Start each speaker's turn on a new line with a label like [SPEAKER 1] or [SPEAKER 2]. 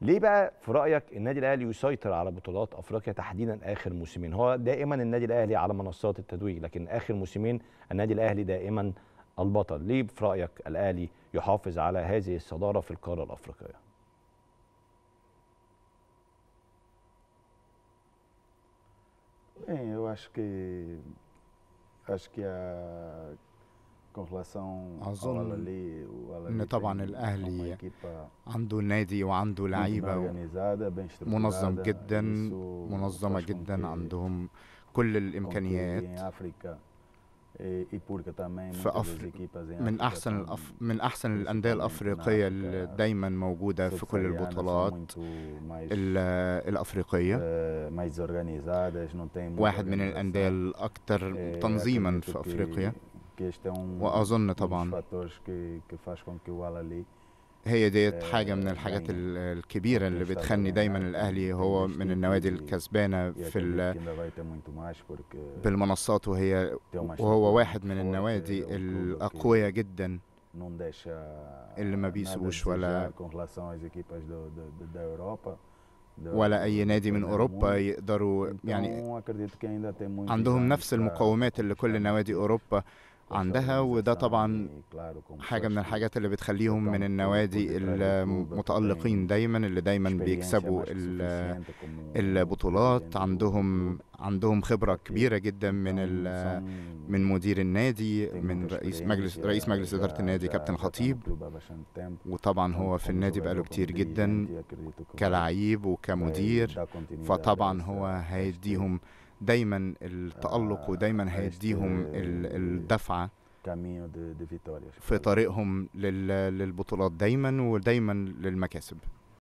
[SPEAKER 1] ليه بقى في رايك النادي الاهلي يسيطر على بطولات افريقيا تحديدا اخر موسمين هو دائما النادي الاهلي على منصات التتويج لكن اخر موسمين النادي الاهلي دائما البطل ليه في رايك الاهلي يحافظ على هذه الصداره في القاره الافريقيه Bem, eu acho que acho que a com relação ao Al-Ali, ان طبعا الاهلي عنده نادي وعنده لعيبه يعني منظم جدا منظمه جدا عندهم كل الامكانيات إيه، في أفريقيا من احسن الأف... من احسن الانديه الافريقيه اللي دايما موجوده في كل البطولات الافريقيه آه، واحد من الانديه الاكثر إيه، تنظيما في افريقيا porque este é um واظن طبعا um fatores que que faz com que o Al-Ahly هي ديت آه، حاجه من الحاجات يعني الكبيره اللي بتخلي دايما يعني الاهلي هو من النوادي الكسبانه في آه، بالمنصات وهي وهو واحد من النوادي آه، الاقوياء جدا اللي ما بيسيبوش ولا ولا اي نادي من اوروبا يقدروا يعني عندهم نفس المقومات اللي كل نوادي اوروبا عندها وده طبعا حاجة من الحاجات اللي بتخليهم من النوادي المتألقين دايما اللي دايما بيكسبوا البطولات عندهم عندهم خبرة كبيرة جدا من من مدير النادي من رئيس مجلس رئيس مجلس إدارة النادي كابتن خطيب وطبعا هو في النادي بقاله كتير جدا كلعيب وكمدير فطبعا هو هيديهم دايما التألق آه، ودايما هيديهم الدفعة في طريقهم للبطولات دايما ودايما للمكاسب